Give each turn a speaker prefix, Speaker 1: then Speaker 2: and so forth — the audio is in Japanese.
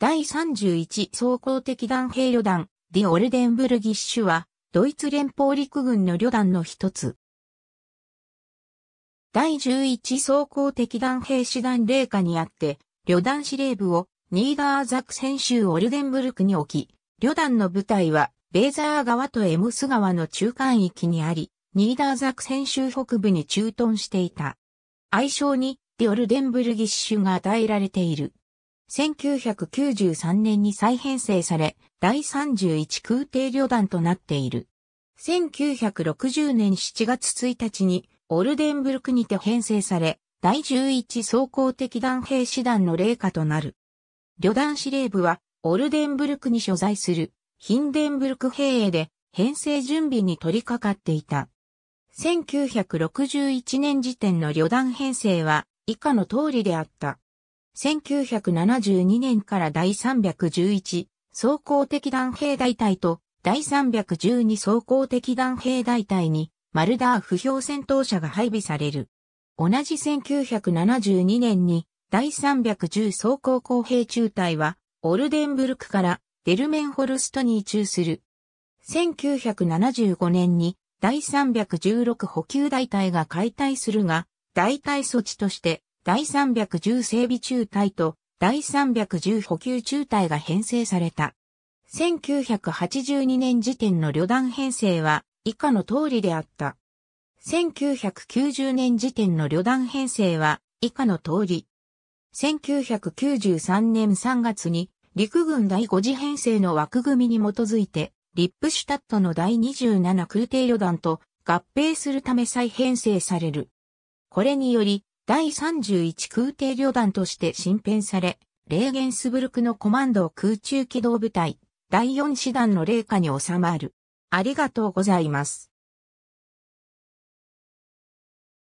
Speaker 1: 第31総合的弾兵旅団、ディ・オルデンブルギッシュは、ドイツ連邦陸軍の旅団の一つ。第11総合的弾兵師団霊下にあって、旅団司令部をニーダーザクセン州オルデンブルクに置き、旅団の部隊はベーザー川とエムス川の中間域にあり、ニーダーザクセン州北部に駐屯していた。愛称にディオルデンブルギッシュが与えられている。1993年に再編成され、第31空挺旅団となっている。1960年7月1日に、オルデンブルクにて編成され、第11総合的団兵師団の霊下となる。旅団司令部は、オルデンブルクに所在する、ヒンデンブルク兵営で、編成準備に取り掛かっていた。1961年時点の旅団編成は、以下の通りであった。1972年から第311装甲的弾兵大隊と第312装甲的弾兵大隊にマルダー不評戦闘車が配備される。同じ1972年に第310装甲工兵中隊はオルデンブルクからデルメンホルストに移駐する。1975年に第316補給大隊が解体するが、代替措置として第310整備中隊と第310補給中隊が編成された。1982年時点の旅団編成は以下の通りであった。1990年時点の旅団編成は以下の通り。1993年3月に陸軍第5次編成の枠組みに基づいてリップシュタットの第27空挺旅団と合併するため再編成される。これにより第31空挺旅団として新編され、レーゲンスブルクのコマンド空中機動部隊、第4師団の霊下に収まる。ありがとうございます。